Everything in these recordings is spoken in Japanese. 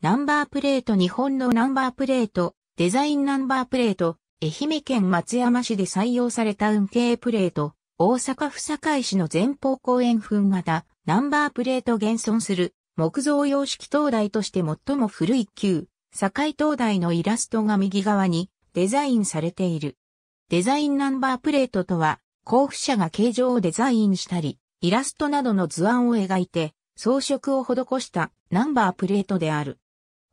ナンバープレート日本のナンバープレート、デザインナンバープレート、愛媛県松山市で採用された運慶プレート、大阪府堺市の前方公園墳型、ナンバープレート現存する、木造様式灯台として最も古い旧、堺灯台のイラストが右側にデザインされている。デザインナンバープレートとは、交付者が形状をデザインしたり、イラストなどの図案を描いて、装飾を施したナンバープレートである。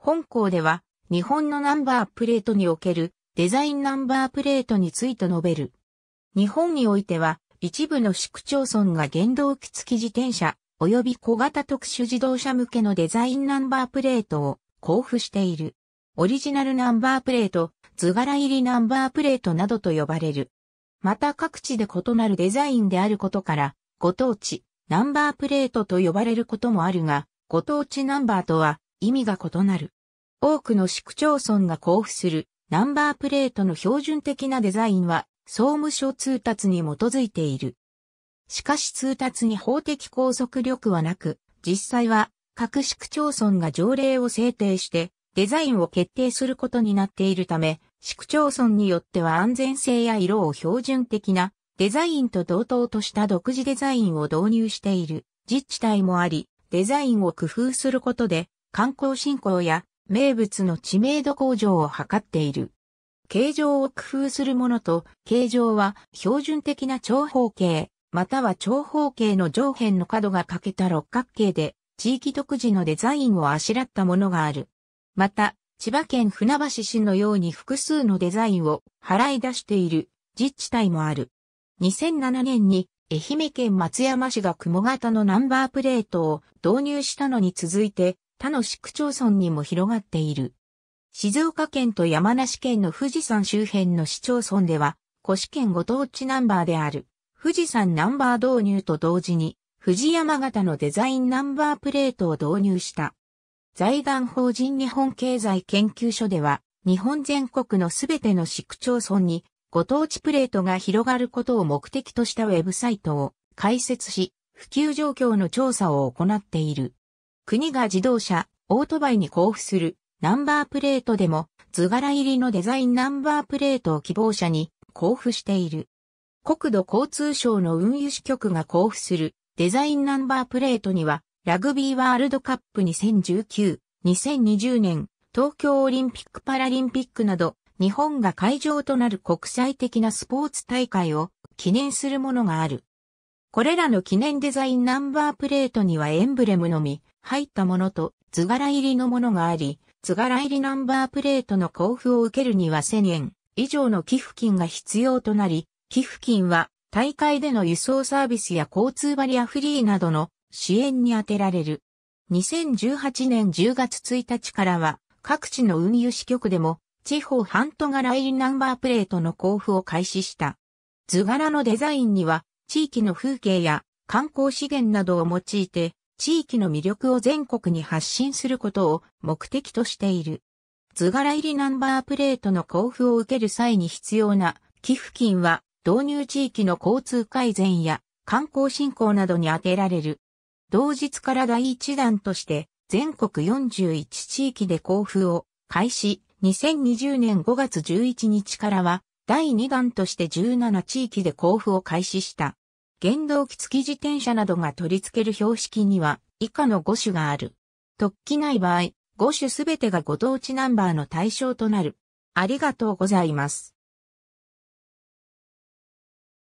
本校では、日本のナンバープレートにおけるデザインナンバープレートについて述べる。日本においては、一部の市区町村が原動機付き自転車及び小型特殊自動車向けのデザインナンバープレートを交付している。オリジナルナンバープレート、図柄入りナンバープレートなどと呼ばれる。また各地で異なるデザインであることから、ご当地、ナンバープレートと呼ばれることもあるが、ご当地ナンバーとは意味が異なる。多くの市区町村が交付するナンバープレートの標準的なデザインは総務省通達に基づいている。しかし通達に法的拘束力はなく、実際は各市区町村が条例を制定してデザインを決定することになっているため、市区町村によっては安全性や色を標準的なデザインと同等とした独自デザインを導入している自治体もあり、デザインを工夫することで観光振興や名物の知名度向上を図っている。形状を工夫するものと、形状は標準的な長方形、または長方形の上辺の角が欠けた六角形で、地域独自のデザインをあしらったものがある。また、千葉県船橋市のように複数のデザインを払い出している自治体もある。2007年に愛媛県松山市が雲型のナンバープレートを導入したのに続いて他の市区町村にも広がっている。静岡県と山梨県の富士山周辺の市町村では、古市県ご当地ナンバーである、富士山ナンバー導入と同時に、富士山型のデザインナンバープレートを導入した。財団法人日本経済研究所では、日本全国のすべての市区町村に、ご当地プレートが広がることを目的としたウェブサイトを開設し、普及状況の調査を行っている。国が自動車、オートバイに交付するナンバープレートでも図柄入りのデザインナンバープレートを希望者に交付している。国土交通省の運輸支局が交付するデザインナンバープレートにはラグビーワールドカップ2019、2020年、東京オリンピック・パラリンピックなど日本が会場となる国際的なスポーツ大会を記念するものがある。これらの記念デザインナンバープレートにはエンブレムのみ、入ったものと図柄入りのものがあり、図柄入りナンバープレートの交付を受けるには1000円以上の寄付金が必要となり、寄付金は大会での輸送サービスや交通バリアフリーなどの支援に充てられる。2018年10月1日からは各地の運輸支局でも地方ハント柄入りナンバープレートの交付を開始した。図柄のデザインには地域の風景や観光資源などを用いて地域の魅力を全国に発信することを目的としている。図柄入りナンバープレートの交付を受ける際に必要な寄付金は導入地域の交通改善や観光振興などに充てられる。同日から第1弾として全国41地域で交付を開始2020年5月11日からは第2弾として17地域で交付を開始した。原動機付き自転車などが取り付ける標識には以下の5種がある。特記ない場合、5種すべてがご当地ナンバーの対象となる。ありがとうございます。